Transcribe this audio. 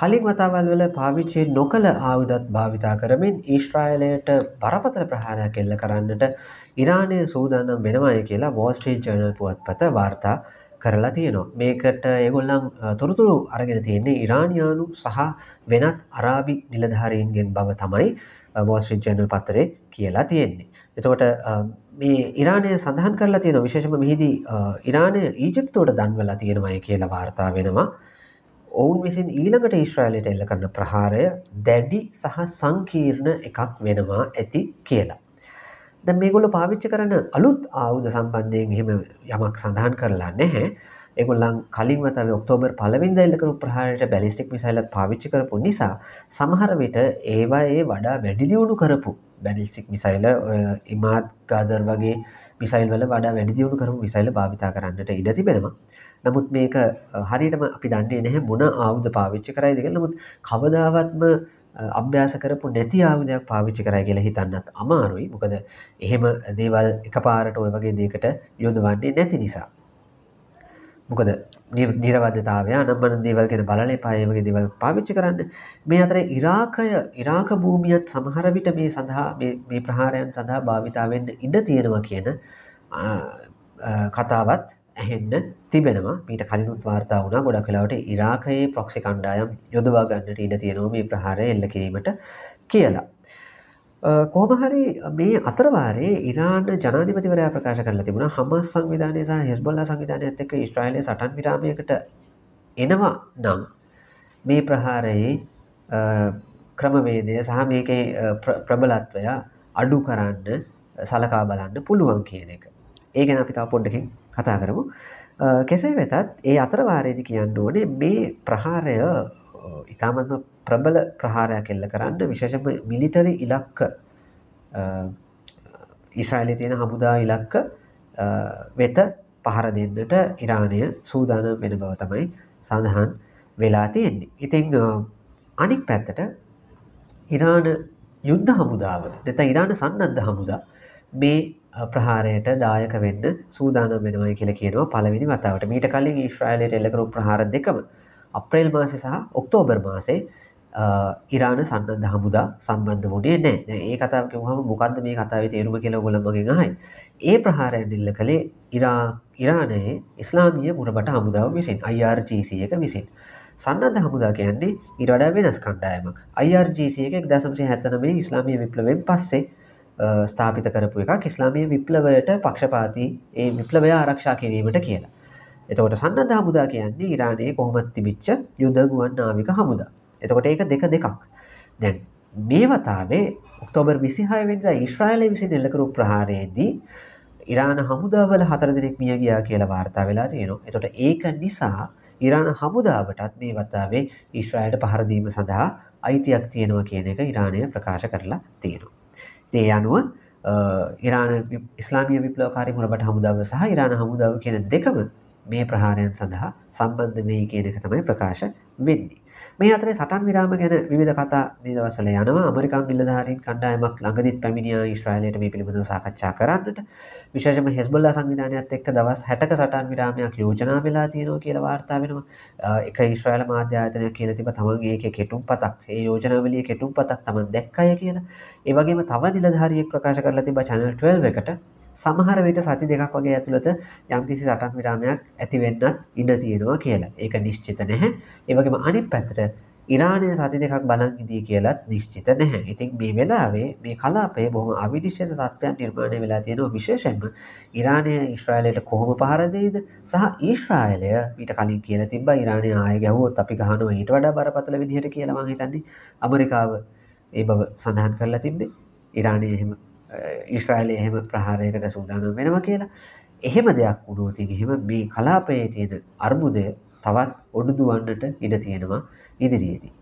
කලින් වතාවල් වල පාවිච්චි නොකළ ආයුධත් භාවිතා කරමින් ඊශ්‍රායලයට බරපතල ප්‍රහාරයක් එල්ල කරන්නට ඉරානය සූදානම් වෙනවාය කියලා වෝස්ට්‍රී ජනල් පුවත්පත වාර්තා කරලා තියෙනවා. මේකට ඒගොල්ලන් තොරතුරු අරගෙන තියෙන්නේ ඉරානියානු සහ වෙනත් අරාබි නිලධාරීන්ගෙන් බව තමයි බෝස්ට්‍රී ජනල් පත්තරේ කියලා තියෙන්නේ. එතකොට මේ ඉරාණය සඳහන් කරලා තියෙන විශේෂම මෙහිදී ඉරාණය ඊජිප්තෝට දන්වලා තියෙනමයි කියලා වාර්තා වෙනවා. ඔවුන් විසින් ඊළඟට ඊශ්‍රායිලයට එල්ල කරන ප්‍රහාරය දැඩි සහ සංකීර්ණ එකක් වෙනවා ඇති කියලා. දැ මේගොල පාවිච්චි කරන අලුත් ආවුද සම්බන්ධයෙන් එහෙම යමක් සඳහන් කරලා නැහැ එගොල්ලන් කලින්ම තමයි ඔක්තෝබර් 1 වෙනිදා එල්ල කරපු ප්‍රහාරයට බැලිස්ටික් මිසයිලත් පාවිච්චි කරපු නිසා සමහර විට ඒවා ඒ වඩා වැඩි දියුණු කරපු බැලිස්ටික් මිසයිල ඉමාත් ගාදර් වගේ මිසයිල් වල වඩා වැඩි දියුණු කරපු මිසයිල භාවිතා කරන්නට ඉඩ තිබෙනවා. නමුත් මේක හරියටම අපි දන්නේ නැහැ මොන ආයුධ පාවිච්චි කරයිද කියලා. නමුත් කවදාවත්ම අභ්‍යාස කරපු නැති ආයුධයක් පාවිච්චි කරයි කියලා හිතන්නත් අමාරුයි. මොකද එහෙම දේවල් එකපාරට ওই වගේ දෙයකට යොදවන්නේ නැති නිසා. මොකද නිරවද්‍යතාවය අනම්මන දේවල් ගැන බලන එපා ඒ වගේ දේවල් පාවිච්චි කරන්න මේ අතර ඉරාකය ඉරාක භූමියත් සමහර විට මේ සඳහා මේ ප්‍රහාරයන් සඳහා භාවිතා වෙන්න ඉඩ තියෙනවා කියන කතාවත් ඇහෙන්න තිබෙනවා මීට කලිනුත් වාර්තා වුණා ගොඩක් වෙලාවට ඉරාකයේ ප්‍රොක්සි කණ්ඩායම් යොදවා ගන්නට ඉඩ තියෙනවා මේ ප්‍රහාරය එල්ල කිරීමට කියලා. කෝමහරි මේ අතරවාරේ ඉරාන්න ජනාධිපතිවරයා ප්‍රකාශ කරලා තිබුණ හම සංවිධානය සහ හෙස්බොල්ල සංවිධානය ඇත්තක ස්ට්‍රයිල සටන් විරාමයකට එනවා නම් මේ ප්‍රහාරයේ ක්‍රමවේදය සහ මේක ප්‍රබලත්වය අඩු කරන්න සලකා බලන්න පුළුවන් කියන එක ඒ ගැන අපිතා පොඩ්ඩකින් කතා කරමු කෙසේ වෙතත් ඒ අතරවාරයේදි කියන්න ඕනේ මේ ප්‍රහාරය ඉතාමත්ම ප්‍රබල ප්‍රහාරයක් එල්ල කරන්න විශේෂම මිලිටරි ඉලක්ක ඉස්්‍රායිලි තියෙන හමුදා ඉලක්ක වෙත පහර දෙන්නට ඉරාණය සූදාන වෙන බව තමයි සඳහන් වෙලා තියෙන්නේ. ඉතිං අනික් පැත්තට ඉරාණ යුද්ධ හමුදාව නැත ඉරාණ සන්නද්ධ හමුදා මේ ප්‍රහාරයට දායක වෙන්න සූදානම් වෙනවයි කියල කියනවා පළවෙනි වතාවට මීට කලින් ඊශ්‍රයිලයට එල්ලකරු ප්‍රහාර දෙකම අප්‍රේල් මාසය සහ ඔක්තෝබර් මාසේ ඉරාණ සන්නද හමුදා සම්බන්ධ වුණේ නෑ ඒ කතාවක හම මොකක්ද මේ කතාව තේරුම කියලා ගොලමගේ හයි ඒ ප්‍රහාරයන් ඉල්ල කළේ ඉරා ඉරාණයේ ඉස්ලාමිය මුරබට හමුදාව විසින් අයිRGසියක විසින් සන්නද හමුදා කියන්නේ ඉරඩා වෙනස් කණ්ඩායමක් අයිRGසියක දසම්සේ හැතනමේ ඉස්ලාමිය විප්ලවෙන් පස්සේ ස්ථාපිත කරපු එකක් ඉස්ලාමිය විප්ලවයට පක්ෂපාති ඒ විප්ලවය ආරක්ෂා කිරීමට කියලා එතකොට සන්නධ හමුදා කියන්නේ ඉරානයේ කොහොමත් තිබිච්ච යුදගුවන් නාවික හමුදා එතකොට ඒක දෙක දෙකක් දැන් මේ වතාවේ ඔක්තෝබර් විසිහයවෙද ඉශ්‍රායිල විසි එල්ලකරු ප්‍රහාරයේදී ඉරාණ හමුදාවල හතර දෙනෙක් මිය ගියා කියලා වාර්තා වෙලා තියෙනවා. එතකොට ඒක නිසා ඉරාණ හමුදාවටත් මේ වතාවේ ඊශ්‍රායලට පහර දීම සඳහා අයිතියක් තියෙනවා කියන එක ඉරානය ප්‍රකාශ කරලා තියෙනවා. ඉතින් අනුව ඉරාන ඉස්ලාමීය විප්ලවකාරී මුරබට හමුදාව සහ ඉරාණ හමුදාව කියන දෙකම මේ ප්‍රහාණයන් සඳහා සම්බන්ධ මේ කියන එක තමයි ප්‍රකාශ වෙන්නේ. මේ අතර සටන් විරාම ගැන විධ කතා නිදවසල යනවා අමරිකාන් නිලධාරින් කණ්ඩායමක් ළඟදිත් පැමිණියා ශ්‍රයිලයට මේ පිළිබඳව සාකච්ඡා කරන්නට විශෂම හෙස්බොල්ලා සංවිධානයක්ත් එක් දවස් හැටක සටන් විරාමයක් යෝජනා වෙලා තියෙනවා කියල වාර්තා වෙනවා එක ශ්‍රයිල මාධ්‍යාතනයක් කියල තිබ තමන්ගේ කෙටුම් පතක් ඒ යෝජනාවලිය කෙටුම් පතක් තමන් දැක්කය කියලා ඒවගේම තව නිලධාරියෙක් ප්‍රකාශ කරලා තිබ චනල් 12 එකට සමහර විට සති දෙකක් වගේ ඇතුළත යම්කිසි සටන් විරාමයක් ඇතිවෙන්නත් ඉඩ තියෙනවා කියලා ඒක නිශ්චිත නැහැ ඒවගේම අනි පැතට ඉරාණය සති දෙකක් බලන් ඉදී කියලත් නිශ්චිත නැහැ ඉතින් මේ වෙලාවේ මේ කලාපේ බොහම අවිනිශ්්‍යත තත්ත්වයන් නිර්මාණය වෙලා තියෙනවා විශේෂෙන්ම ඉරාණය ඉශ්‍රායලයට කොහොම පහරදයිද සහ ඊශ්‍රායලය ඊට කලින් කියල තිබ ඉරාණය ආය ගැහුවොත් අපි ගහනුව ඊට වඩා බරපතල විදිහට කියලවා හිතන්නේ අමරිකාව ඒ බව සඳහන් කරලා තිබ්බේ ඉරාණය එහෙම ඉස්්‍රයිල එහෙම ප්‍රහාරයකට සූදානම් වෙනවා කියලා එහෙම දෙයක් වුණෝතින් එහෙම මේ කලාපයේ තියෙන අර්බුදය තවත් ඔඩුදුවන්නට ඉඩ තියෙනවා ඉදිරියේදී.